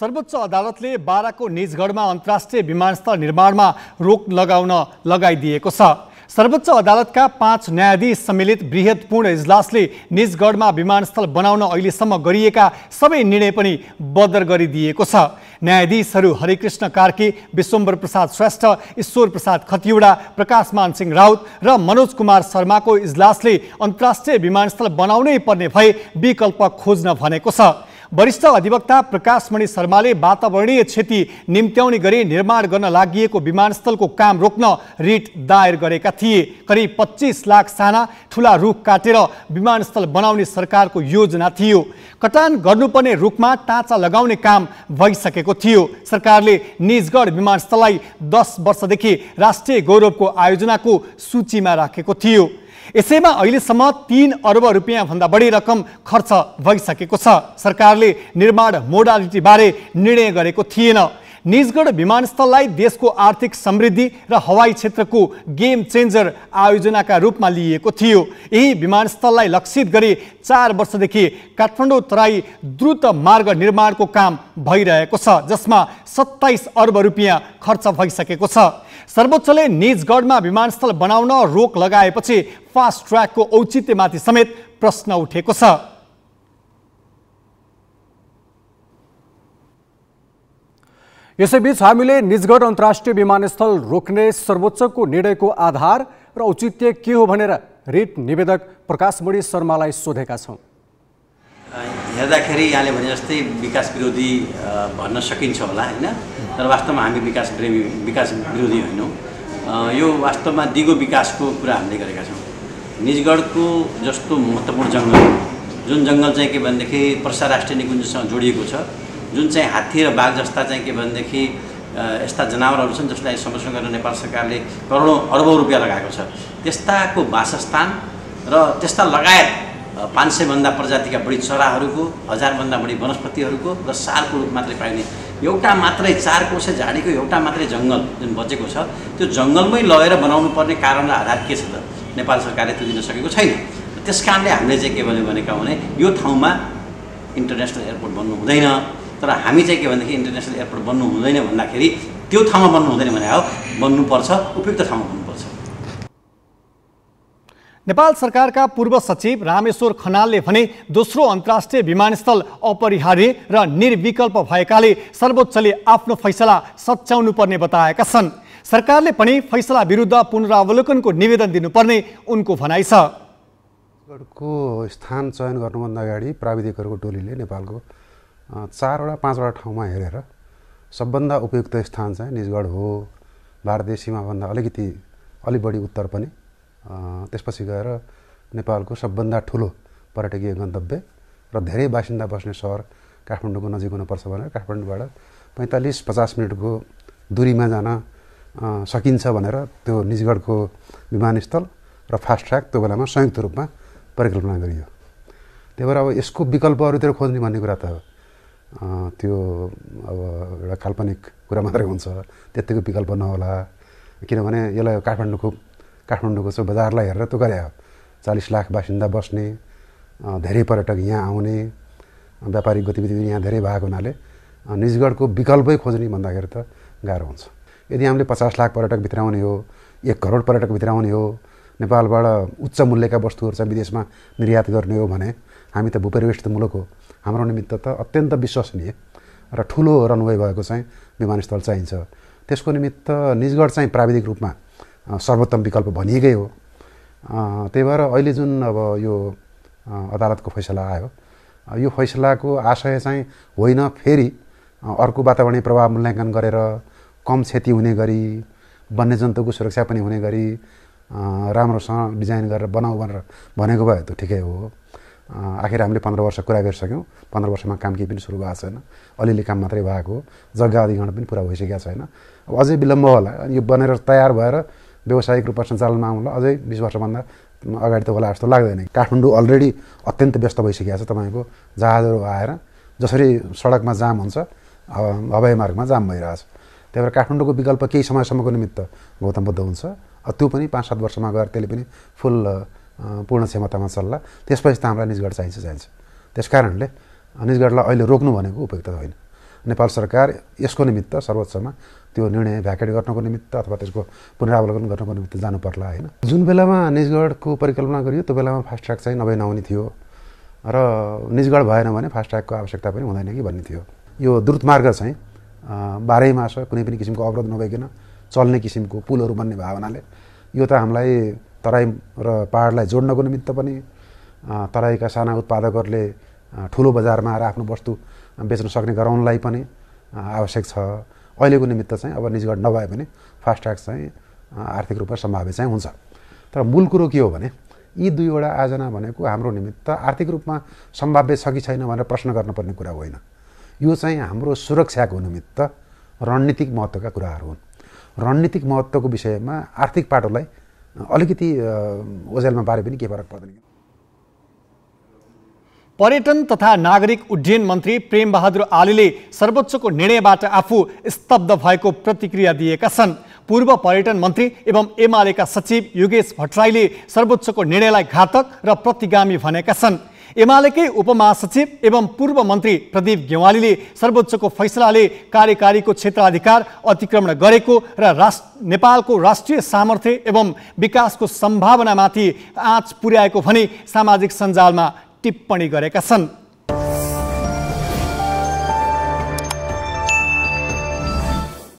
सर्वोच्च अदालतले बाराको निजगढमा अन्तर्राष्ट्रिय विमानस्थल निर्माणमा रोक लगाउन लगाइदिएको छ सर्वोच्च अदालतका पाँच न्यायाधीश सम्मिलित वृहतपूर्ण इजलासले निजगढमा विमानस्थल बनाउन अहिलेसम्म गरिएका सबै निर्णय पनि बदर गरिदिएको छ न्यायाधीशहरू हरिकृष्ण कार्की विश्वम्बर प्रसाद श्रेष्ठ ईश्वर प्रसाद खतिवडा प्रकाशमान सिंह राउत र मनोज कुमार शर्माको इजलासले अन्तर्राष्ट्रिय विमानस्थल बनाउनै पर्ने भए विकल्प खोज्न भनेको छ वरिष्ठ अधिवक्ता प्रकाशमणि शर्माले वातावरणीय क्षति निम्त्याउने गरी निर्माण गर्न लागि विमानस्थलको काम रोक्न रिट दायर गरेका थिए करिब पच्चिस लाख साना ठुला रुख काटेर विमानस्थल बनाउने सरकारको योजना थियो कटान गर्नुपर्ने रुखमा टाँचा लगाउने काम भइसकेको थियो सरकारले निजगढ विमानस्थललाई दस वर्षदेखि राष्ट्रिय गौरवको आयोजनाको सूचीमा राखेको थियो यसैमा अहिलेसम्म तिन अर्ब रुपियाँभन्दा बढी रकम खर्च भइसकेको छ सरकारले निर्माण मोडालिटीबारे निर्णय गरेको थिएन निजगढ विमानस्थललाई देशको आर्थिक समृद्धि र हवाई क्षेत्रको गेम चेन्जर आयोजनाका रूपमा लिइएको थियो यही विमानस्थललाई लक्षित गरी चार वर्षदेखि काठमाडौँ तराई द्रुत मार्ग निर्माणको काम भइरहेको छ जसमा सत्ताइस अर्ब रुपियाँ खर्च भइसकेको छ सर्वोच्चले निजगढमा विमानस्थल बनाउन रोक लगाएपछि फास्ट ट्र्याकको औचित्यमाथि समेत प्रश्न उठेको छ यसैबीच हामीले निजगढ अन्तर्राष्ट्रिय विमानस्थल रोक्ने सर्वोच्चको निर्णयको आधार र औचित्य के हो भनेर रिट निवेदक प्रकाशमणि शर्मालाई सोधेका छौँ हेर्दाखेरि यहाँले भने जस्तै विकास विरोधी भन्न सकिन्छ होला होइन तर वास्तवमा हामी विकास प्रेमी विकास विरोधी होइनौँ यो वास्तवमा दिगो विकासको कुरा हामीले गरेका छौँ निजगढको जस्तो महत्त्वपूर्ण जङ्गल जुन जङ्गल चाहिँ के भनेदेखि प्रसार राष्ट्रिय निकुञ्जसँग जोडिएको छ जुन चाहिँ हात्ती र बाघ जस्ता चाहिँ के भनेदेखि यस्ता जनावरहरू छन् जसलाई संरक्षण गर्न नेपाल सरकारले करोडौँ अरबौँ रुपियाँ लगाएको छ त्यस्ताको वासस्थान र त्यस्ता लगायत पाँच सयभन्दा प्रजातिका बढी चराहरूको हजारभन्दा बढी वनस्पतिहरूको र सारको रूप मात्रै पाइने एउटा मात्रै चार कोसे झाडीको एउटा मात्रै जङ्गल जुन बचेको छ त्यो जङ्गलमै लगेर बनाउनु पर्ने कारण र आधार के छ त नेपाल सरकारले त्यो दिन सकेको छैन त्यस कारणले हामीले चाहिँ के भन्यो भनेका भने यो ठाउँमा इन्टरनेसनल एयरपोर्ट बन्नु हुँदैन तर हामी चाहिँ के भनेदेखि इन्टरनेसनल एयरपोर्ट बन्नु हुँदैन भन्दाखेरि त्यो ठाउँमा बन्नु हुँदैन भने हो बन्नुपर्छ उपयुक्त ठाउँमा बन्नुपर्छ नेपाल सरकारका पूर्व सचिव रामेश्वर खनालले भने दोस्रो अन्तर्राष्ट्रिय विमानस्थल अपरिहार्य र निर्विकल्प भएकाले सर्वोच्चले आफ्नो फैसला सच्याउनु पर्ने बताएका छन् सरकारले पनि फैसला विरुद्ध पुनरावलोकनको निवेदन दिनुपर्ने उनको भनाइ छ स्थान चयन गर्नुभन्दा अगाडि प्राविधिकहरूको टोलीले नेपालको चारवटा पाँचवटा ठाउँमा हेरेर सबभन्दा उपयुक्त स्थान चाहिँ निजगढ हो भारतीय सीमाभन्दा अलिकति अलि बढी उत्तर पनि त्यसपछि गएर नेपालको सबभन्दा ठुलो पर्यटकीय गन्तव्य र धेरै बासिन्दा बस्ने सहर काठमाडौँको नजिक हुनुपर्छ भनेर काठमाडौँबाट पैँतालिस पचास मिनटको दुरीमा जान सकिन्छ भनेर त्यो निजगढको विमानस्थल र फास्ट ट्र्याक त्यो बेलामा संयुक्त रूपमा परिकल्पना गरियो त्यही भएर अब यसको विकल्पहरूतिर खोज्ने भन्ने कुरा त त्यो अब एउटा काल्पनिक कुरा मात्रै हुन्छ त्यत्तिको विकल्प नहोला किनभने यसलाई काठमाडौँको काठमाडौँको चाहिँ बजारलाई हेरेर त गरे चालिस लाख बासिन्दा बस्ने धेरै पर्यटक यहाँ आउने व्यापारिक गतिविधि यहाँ धेरै भएको हुनाले निजगढको विकल्पै खोज्ने भन्दाखेरि त गाह्रो हुन्छ यदि हामीले पचास लाख पर्यटक भित्र आउने हो एक करोड पर्यटक भित्र आउने हो नेपालबाट उच्च मूल्यका वस्तुहरू चाहिँ विदेशमा निर्यात गर्ने हो भने हामी त भूपरिवेष्टित मुलुक हो हाम्रो निमित्त त अत्यन्त विश्वसनीय र ठुलो रनवे भएको चाहिँ विमानस्थल चाहिन्छ त्यसको निमित्त निजगढ चाहिँ प्राविधिक रूपमा सर्वोत्तम विकल्प भनिएकै हो त्यही भएर अहिले जुन अब यो अदालतको फैसला आयो यो फैसलाको आशय चाहिँ होइन फेरि अर्को वातावरणीय प्रभाव मूल्याङ्कन गरेर कम क्षति हुने गरी वन्यजन्तुको सुरक्षा पनि हुने गरी राम्रोसँग डिजाइन गरेर बनाऊ भनेर भनेको भए त ठिकै हो आखिर हामीले पन्ध्र वर्ष कुरा गरिसक्यौँ पन्ध्र वर्षमा काम केही पनि सुरु भएको छैन अलिअलि काम मात्रै भएको हो जग्गा अधिग्रहण पनि पुरा भइसकेको छैन अब अझै विलम्ब होला अनि यो बनेर तयार भएर व्यावसायिक रूपमा सञ्चालनमा आउनुलाई अझै बिस वर्षभन्दा अगाडि त होला जस्तो लाग्दैन काठमाडौँ अलरेडी अत्यन्त व्यस्त भइसकेको छ तपाईँको जहाजहरू आएर जसरी सडकमा जाम हुन्छ हवाई मार्गमा जाम भइरहेछ त्यही भएर काठमाडौँको विकल्प केही समयसम्मको निमित्त गौतम बुद्ध हुन्छ त्यो पनि पाँच सात वर्षमा गएर त्यसले पनि फुल पूर्ण क्षमतामा चल्ला त्यसपछि त हामीलाई निजगढ चाहिन्छ चाहिन्छ त्यस कारणले निजगढलाई अहिले रोक्नु भनेको उपयुक्त होइन नेपाल सरकार यसको निमित्त सर्वोच्चमा त्यो निर्णय भ्याकेट गर्नको निमित्त अथवा त्यसको पुनरावलोकन गर्नको निमित्त जानु पर्ला होइन जुन बेलामा निजगढको परिकल्पना गरियो त्यो बेलामा फास्ट ट्र्याक चाहिँ नभए नहुने थियो र निजगढ भएन भने फास्ट फास्ट्यागको आवश्यकता पनि हुँदैन कि भन्ने थियो यो द्रुत मार्ग चाहिँ बाह्रै मास कुनै पनि किसिमको अवरोध नभइकन चल्ने किसिमको पुलहरू बन्ने भावनाले यो त हामीलाई तराई र पाहाडलाई जोड्नको निमित्त पनि तराईका साना उत्पादकहरूले ठुलो बजारमा आएर आफ्नो वस्तु बेच्न सक्ने गराउनलाई पनि आवश्यक छ अहिलेको निमित्त चाहिँ अब निजगढ नभए पनि फास्ट्याग चाहिँ आर्थिक रूपमा सम्भाव्य चाहिँ हुन्छ तर मूल कुरो के हो भने यी दुईवटा आयोजना भनेको हाम्रो निमित्त आर्थिक रूपमा सम्भाव्य छ कि छैन भनेर प्रश्न गर्नुपर्ने कुरा होइन यो चाहिँ हाम्रो सुरक्षाको निमित्त रणनीतिक महत्त्वका कुराहरू हुन् रणनीतिक महत्त्वको विषयमा आर्थिक पाटोलाई अलिकति ओझेलमा बारे पनि के फरक पर्दैन पर्यटन तथा नागरिक उड्डयन मन्त्री प्रेमबहादुर आलीले सर्वोच्चको निर्णयबाट आफू स्तब्ध भएको प्रतिक्रिया दिएका छन् पूर्व पर्यटन मन्त्री एवं एमालेका सचिव योगेश भट्टराईले सर्वोच्चको निर्णयलाई घातक र प्रतिगामी भनेका छन् एमालेकै उपमहासचिव एवं पूर्व मन्त्री प्रदीप गेवालीले सर्वोच्चको फैसलाले कार्यकारीको क्षेत्राधिकार अतिक्रमण गरेको र राष्ट्र नेपालको राष्ट्रिय सामर्थ्य एवं विकासको सम्भावनामाथि आँच पुर्याएको भनी सामाजिक सञ्जालमा टिप्पणी गरेका छन्